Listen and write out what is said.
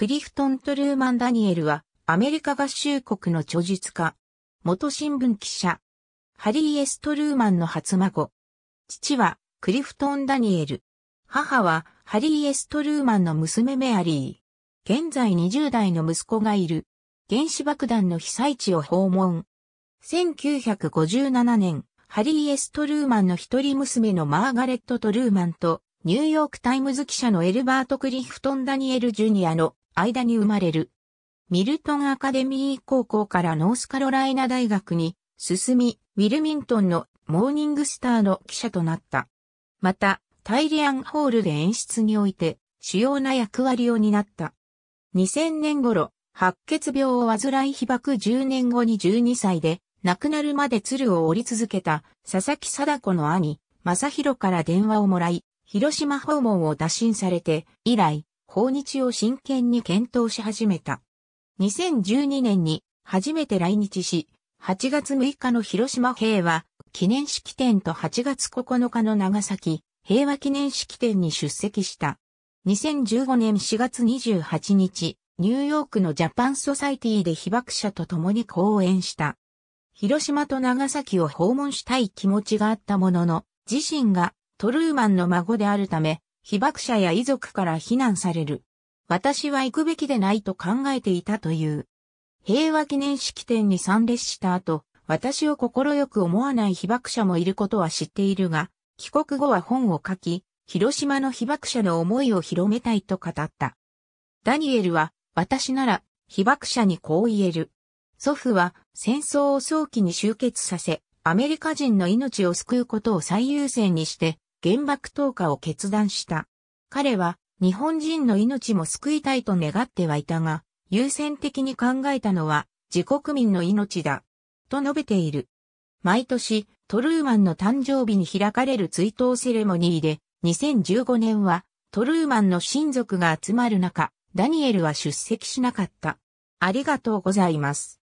クリフトン・トルーマン・ダニエルは、アメリカ合衆国の著述家。元新聞記者。ハリー・エストルーマンの初孫。父は、クリフトン・ダニエル。母は、ハリー・エストルーマンの娘メアリー。現在20代の息子がいる。原子爆弾の被災地を訪問。1957年、ハリー・エストルーマンの一人娘のマーガレット・トルーマンと、ニューヨーク・タイムズ記者のエルバート・クリフトン・ダニエル・ジュニアの間に生まれる。ミルトンアカデミー高校からノースカロライナ大学に進み、ウィルミントンのモーニングスターの記者となった。また、タイリアンホールで演出において主要な役割を担った。2000年頃、白血病を患い被爆10年後に12歳で亡くなるまで鶴を折り続けた佐々木貞子の兄、正宏から電話をもらい、広島訪問を打診されて、以来、訪日を真剣に検討し始めた。2012年に初めて来日し、8月6日の広島平和記念式典と8月9日の長崎平和記念式典に出席した。2015年4月28日、ニューヨークのジャパンソサイティで被爆者と共に講演した。広島と長崎を訪問したい気持ちがあったものの、自身がトルーマンの孫であるため、被爆者や遺族から非難される。私は行くべきでないと考えていたという。平和記念式典に参列した後、私を心よく思わない被爆者もいることは知っているが、帰国後は本を書き、広島の被爆者の思いを広めたいと語った。ダニエルは、私なら、被爆者にこう言える。祖父は、戦争を早期に終結させ、アメリカ人の命を救うことを最優先にして、原爆投下を決断した。彼は日本人の命も救いたいと願ってはいたが、優先的に考えたのは自国民の命だ。と述べている。毎年、トルーマンの誕生日に開かれる追悼セレモニーで、2015年はトルーマンの親族が集まる中、ダニエルは出席しなかった。ありがとうございます。